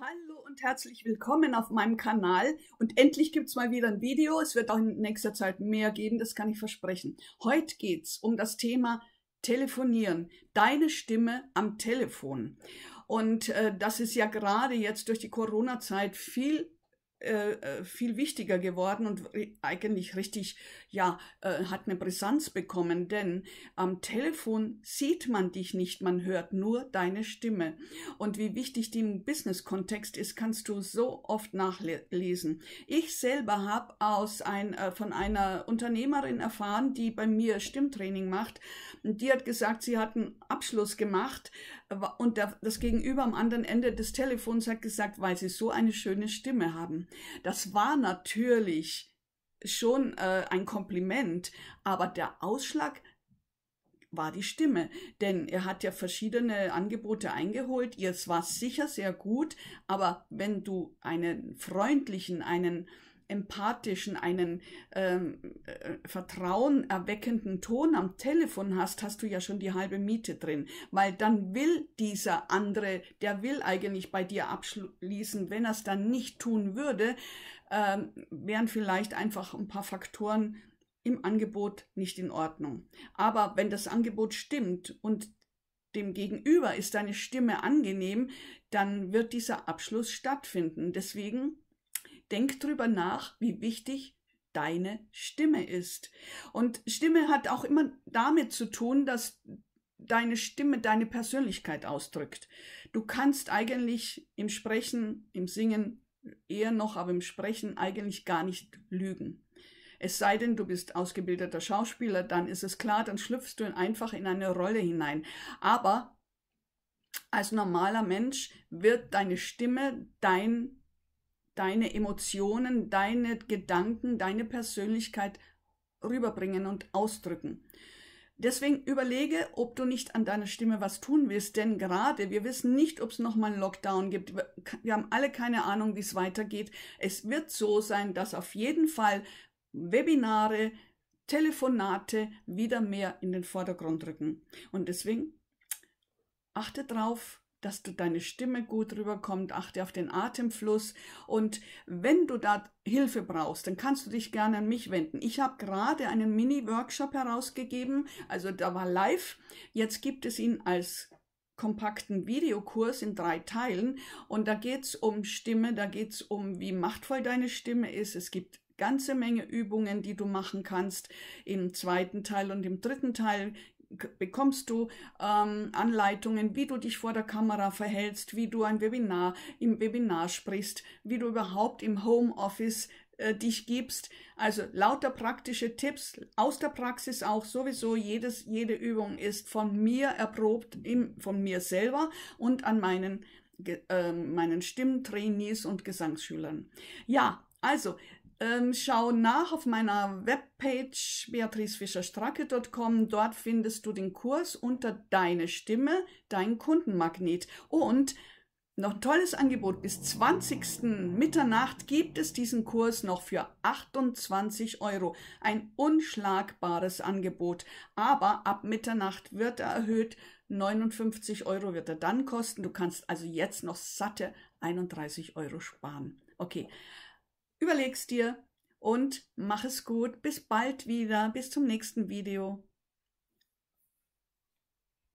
Hallo und herzlich willkommen auf meinem Kanal. Und endlich gibt es mal wieder ein Video. Es wird auch in nächster Zeit mehr geben, das kann ich versprechen. Heute geht es um das Thema Telefonieren. Deine Stimme am Telefon. Und äh, das ist ja gerade jetzt durch die Corona-Zeit viel äh, äh, viel wichtiger geworden und eigentlich richtig, ja, äh, hat eine Brisanz bekommen, denn am Telefon sieht man dich nicht, man hört nur deine Stimme. Und wie wichtig die im Business-Kontext ist, kannst du so oft nachlesen. Ich selber habe aus ein, äh, von einer Unternehmerin erfahren, die bei mir Stimmtraining macht. Und die hat gesagt, sie hat einen Abschluss gemacht und das Gegenüber am anderen Ende des Telefons hat gesagt, weil sie so eine schöne Stimme haben. Das war natürlich schon äh, ein Kompliment, aber der Ausschlag war die Stimme, denn er hat ja verschiedene Angebote eingeholt. Ihr war sicher sehr gut, aber wenn du einen freundlichen, einen empathischen, einen ähm, äh, vertrauenerweckenden Ton am Telefon hast, hast du ja schon die halbe Miete drin, weil dann will dieser andere, der will eigentlich bei dir abschließen, wenn er es dann nicht tun würde, ähm, wären vielleicht einfach ein paar Faktoren im Angebot nicht in Ordnung. Aber wenn das Angebot stimmt und dem Gegenüber ist deine Stimme angenehm, dann wird dieser Abschluss stattfinden. Deswegen denk drüber nach, wie wichtig deine Stimme ist. Und Stimme hat auch immer damit zu tun, dass deine Stimme deine Persönlichkeit ausdrückt. Du kannst eigentlich im Sprechen, im Singen eher noch, aber im Sprechen eigentlich gar nicht lügen. Es sei denn, du bist ausgebildeter Schauspieler, dann ist es klar, dann schlüpfst du einfach in eine Rolle hinein. Aber als normaler Mensch wird deine Stimme dein deine Emotionen, deine Gedanken, deine Persönlichkeit rüberbringen und ausdrücken. Deswegen überlege, ob du nicht an deiner Stimme was tun willst, denn gerade wir wissen nicht, ob es nochmal einen Lockdown gibt. Wir haben alle keine Ahnung, wie es weitergeht. Es wird so sein, dass auf jeden Fall Webinare, Telefonate wieder mehr in den Vordergrund rücken. Und deswegen achte drauf, dass du deine Stimme gut rüberkommt, achte auf den Atemfluss und wenn du da Hilfe brauchst, dann kannst du dich gerne an mich wenden. Ich habe gerade einen Mini-Workshop herausgegeben, also da war live, jetzt gibt es ihn als kompakten Videokurs in drei Teilen und da geht es um Stimme, da geht es um, wie machtvoll deine Stimme ist, es gibt ganze Menge Übungen, die du machen kannst im zweiten Teil und im dritten Teil bekommst du ähm, Anleitungen, wie du dich vor der Kamera verhältst, wie du ein Webinar im Webinar sprichst, wie du überhaupt im Homeoffice äh, dich gibst. Also lauter praktische Tipps aus der Praxis auch sowieso. Jedes, jede Übung ist von mir erprobt, im, von mir selber und an meinen, äh, meinen Stimmtrainees und Gesangsschülern. Ja, also ähm, schau nach auf meiner Webpage beatricefischerstracke.com. Dort findest du den Kurs unter Deine Stimme, dein Kundenmagnet. Und noch ein tolles Angebot. Bis 20. Mitternacht gibt es diesen Kurs noch für 28 Euro. Ein unschlagbares Angebot. Aber ab Mitternacht wird er erhöht. 59 Euro wird er dann kosten. Du kannst also jetzt noch satte 31 Euro sparen. Okay. Überleg's dir und mach es gut. Bis bald wieder. Bis zum nächsten Video.